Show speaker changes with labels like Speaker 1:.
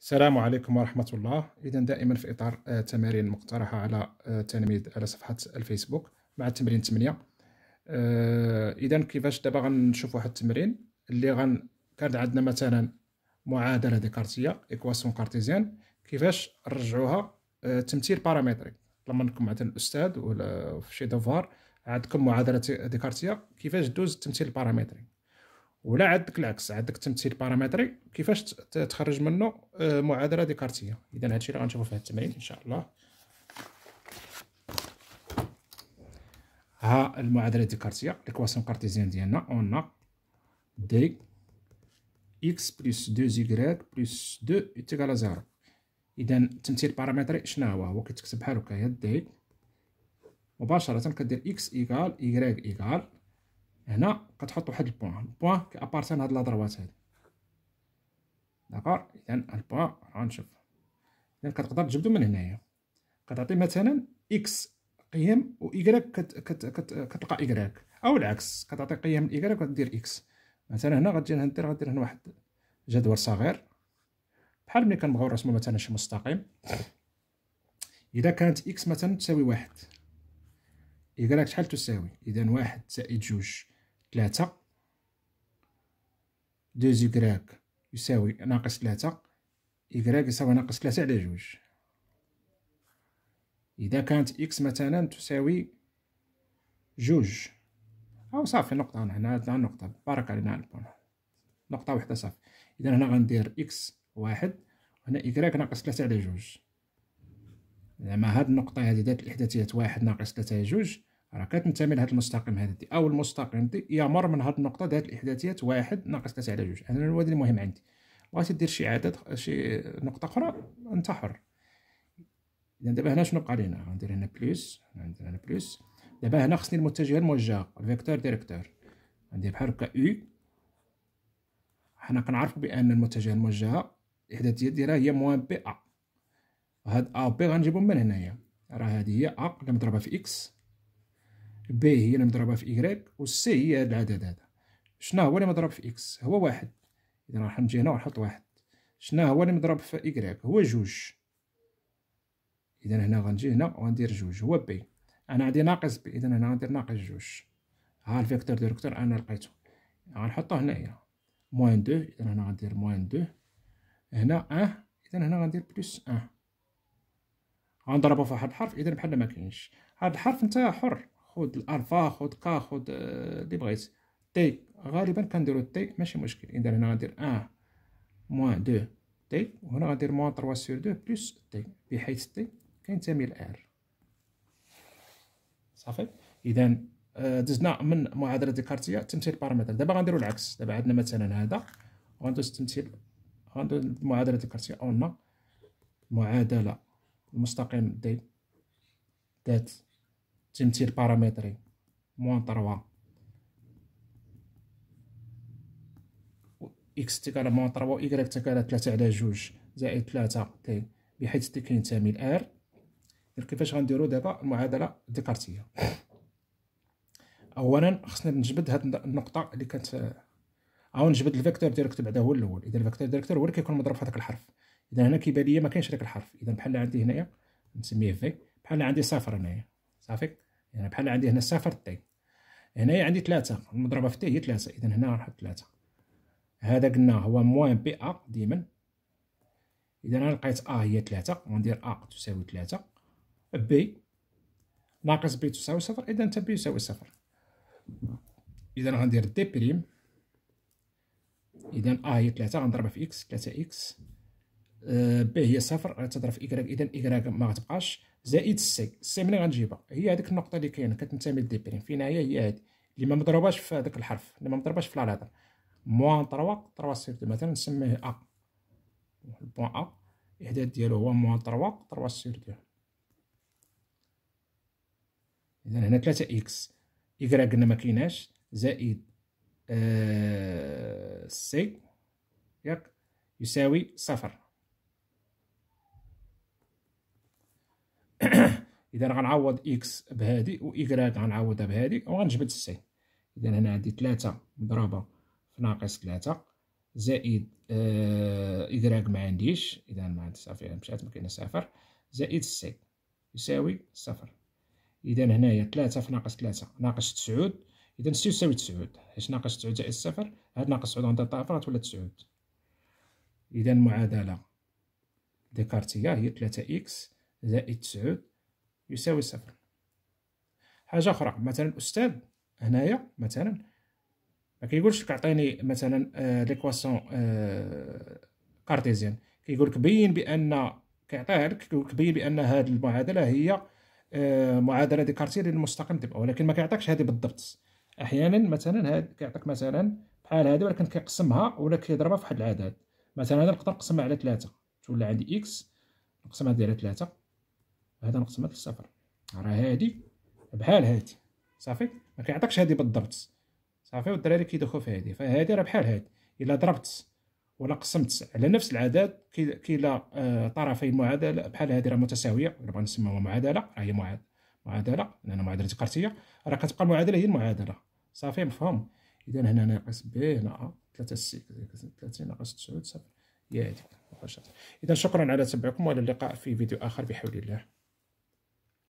Speaker 1: السلام عليكم ورحمة الله إذا دائما في إطار التمارين آه، المقترحة على آه، تلاميذ على آه، صفحة الفيسبوك مع التمرين 8 إذا كيفاش دابا غنشوف واحد التمرين اللي غن كان عندنا مثلا معادلة ديكارتية إيكواسيون كارتيزيان كيفاش نرجعوها تمثيل بارامتري لما نكون مثلا الأستاذ ولا في شي دوفار عندكم معادلة ديكارتية كيفاش دوز التمثيل البارامتري ولا عندك العكس عندك تمثيل بارامتري كيفاش تخرج منه آه، معادله ديكارتيه اذا هادشي اللي غنشوفو في هاد التمرين ان شاء الله ها المعادله ديكارتيه ليكواسيون كارتيزيان ديالنا اون دي اكس بلس دو زيكغيك بلس دو يتيكال زيرو اذا التمثيل بارامتري شنو هو هو كيتكتب بحال هكايا دي مباشره كدير اكس ايكال يغريك ايكال هنا كتحط واحد البوان البوان كابارتان هاد لادروات هادي داكور اذا البوان غنشوف اذا كتقدر تجبدو من هنايا كتعطي مثلا اكس قيم و ايكغيك كت كت كت كتلقى ايكغيك او العكس كتعطي قيم الايكغيك وكدير اكس مثلا هنا غتجي ندير غدير هنا واحد جدول صغير بحال ملي كنبغيو نرسمو مثلا شي مستقيم اذا كانت اكس مثلا تساوي واحد ايكغيك شحال تساوي اذا واحد زائد جوج ثلاثة دوز يكراك يساوي ناقص ثلاثة يكراك يساوي ناقص ثلاثة على جوج إذا كانت إكس مثلا تساوي جوج أو صافي نقطة هنا هنا نقطة بارك علينا على البون نقطة وحدة صافي إذا هنا غندير إكس واحد هنا إكراك ناقص ثلاثة على جوج زعما هاد النقطة هادي دات الإحداثيات واحد ناقص ثلاثة على جوج راه كتنتمي لهاد المستقيم دي او المستقيم دي يمر من هاد النقطه ذات الاحداثيات واحد ناقص ثلاثة على جوج انا هو هذا المهم عندي بغيتي دير شي عدد شي نقطه اخرى انت حر اذا دابا هنا شنو بقى لينا غندير هنا بلس غندير هنا بلس دابا هنا خصني المتجه الموجهه الفيكتور ديريكتور غندير بحال هكا او حنا كنعرفوا بان المتجه الموجهه الاحداثيات ديالها هي موان بي ا هاد ا بي غنجيبهم من هنايا راه هادي هي ا اللي مضروبه في اكس بي هي اللي مضروبه في إيكغيك و سي هي هاد العدد هذا شنو هو اللي مضروب في إكس هو واحد إذا راح نجي هنا ونحط واحد شنو هو اللي مضروب في إيكغيك هو جوج إذا هنا غنجي هنا وغندير جوج هو بي أنا عندي ناقص بي إذا هنا غندير ناقص جوج ها الفيكتور ديريكتور أنا لقيته غنحطو هنايا موان دو إذا هنا غندير موان دو هنا اه إذا هنا غندير بلس اه غنضربو في واحد الحرف إذا بحال ما كاينش هاد الحرف نتا حر خد الالفا خد كا خد اللي آه، بغيت تي غالبا كنديرو تي ماشي مشكل اذا هنا غندير ان موان دو تي وهنا غندير موان تروا سور دو بلس تي بحيث تي كينتمي لار صافي اذا آه، دزنا من معادله ديكارتيه تمثيل بارامتر دابا غنديرو العكس دابا عندنا مثلا هذا غندوز تمثيل غندوز معادلة ديكارتيه قلنا معادله المستقيم ديال ذات تمثيل بارامتري موان تروا اكس تيكالا موان تروا و ايكغيك تيكالا تلاتة على جوج زائد تلاتة تي بحيث تي كينتمي ار كيفاش غنديرو دابا المعادلة ديكارتية اولا خصنا نجبد هاد النقطة اللي كانت او نجبد الفيكتور ديريكت بعدا هو الاول اذا الفيكتور ديريكت هو اللي كيكون مضروب في هذاك الحرف اذا هنا كيبان ليا ما كاينش داك الحرف اذا بحال عندي هنايا نسميه في بحال عندي صفر هنايا صافي يعني بحال عندي هنا صفر تي هنايا عندي ثلاثة المضربة في تي هي ثلاثة إذا هنا غنحط ثلاثة هذا قلنا هو موان بي أ ديما إذا أنا لقيت أ هي ثلاثة غندير أ تساوي ثلاثة بي ناقص بي تساوي صفر إذا أنت بي يساوي صفر إذا غندير دي بريم إذا أ هي ثلاثة غنضربها في إكس ثلاثة إكس ب هي صفر تضرب في إكراك إذا إكراك ما غتبقاش زائد سي سي منين غنجيبها هي هذيك النقطة اللي كاينة كتنتمي لدي بريم في النهاية هي هادي اللي ما مضروباش في هذاك الحرف اللي ما مضروباش في لا لاتر موان تروا تروا سير دو مثلا نسميه أ البوان أ الإعداد ديالو هو موان تروا تروا سير دو إذا هنا تلاتة إكس إكراك قلنا ما كايناش زائد أه سي ياك يساوي صفر اذا غنعوض اكس بهادي واكراك غنعوضها بهادي وغنجبد السي اذا هنا عندي 3 مضروبه في ناقص 3 زائد ايكغاد آه، ما عنديش اذا ما عندي صافي مشات ما كاينه صفر زائد السي يساوي صفر اذا هنايا 3 في ناقص 3 ناقص 9 اذا 6 يساوي 9 حيت ناقص 9 زائد صفر هاد ناقص 9 عندها طرف غتولي 9 اذا المعادله ديكارتيه هي 3 اكس زائد 9 يساوي صفر حاجه اخرى مثلا استاذ هنايا مثلا ما كيقولش لك اعطيني مثلا آه ليكواسيون آه كارتيزيان كيقول لك بين بان كيعطيها لك كيقول لك بين بان هذه المعادله هي آه معادله دي كارتي للمستقيم تبقى ولكن ما كيعطيكش هذه بالضبط احيانا مثلا هاد كيعطيك مثلا بحال هذه ولكن كيقسمها ولا كيضربها في واحد العدد مثلا انا نقدر نقسمها على ثلاثة تولى عندي اكس نقسمها على ثلاثة هذا نقسمها للصفر راه هادي بحال هادي صافي ما كيعطيكش هادي بالضبط صافي والدراري كيدخلوا في هادي فهادي راه بحال هادي الا ضربت ولا قسمت على نفس العدد كلا آه، طرفي المعادله بحال هذه راه متساويه بغينا نسميوها معادله راه هي معادله معادله لان معادله قرتيه راه كتبقى المعادله هي المعادله صافي مفهوم اذا هنا ناقص ب هنا ا 3 سي 30 ناقص 9 صافي هي هذيك اذا شكرا على تبعكم والى اللقاء في فيديو اخر بحول الله